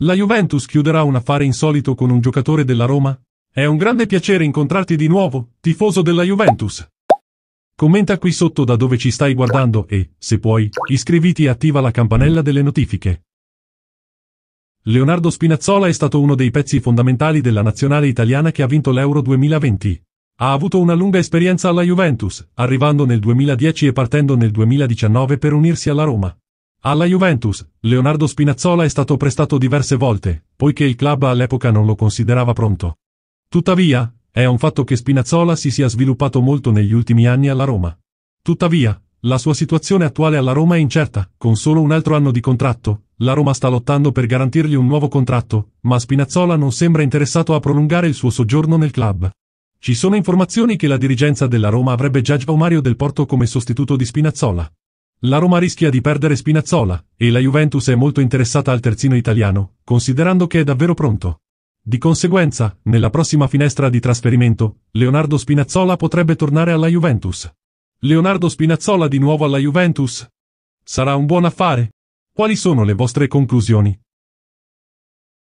La Juventus chiuderà un affare insolito con un giocatore della Roma? È un grande piacere incontrarti di nuovo, tifoso della Juventus. Commenta qui sotto da dove ci stai guardando e, se puoi, iscriviti e attiva la campanella delle notifiche. Leonardo Spinazzola è stato uno dei pezzi fondamentali della nazionale italiana che ha vinto l'Euro 2020. Ha avuto una lunga esperienza alla Juventus, arrivando nel 2010 e partendo nel 2019 per unirsi alla Roma. Alla Juventus, Leonardo Spinazzola è stato prestato diverse volte, poiché il club all'epoca non lo considerava pronto. Tuttavia, è un fatto che Spinazzola si sia sviluppato molto negli ultimi anni alla Roma. Tuttavia, la sua situazione attuale alla Roma è incerta, con solo un altro anno di contratto, la Roma sta lottando per garantirgli un nuovo contratto, ma Spinazzola non sembra interessato a prolungare il suo soggiorno nel club. Ci sono informazioni che la dirigenza della Roma avrebbe già Mario del Porto come sostituto di Spinazzola. La Roma rischia di perdere Spinazzola, e la Juventus è molto interessata al terzino italiano, considerando che è davvero pronto. Di conseguenza, nella prossima finestra di trasferimento, Leonardo Spinazzola potrebbe tornare alla Juventus. Leonardo Spinazzola di nuovo alla Juventus? Sarà un buon affare? Quali sono le vostre conclusioni?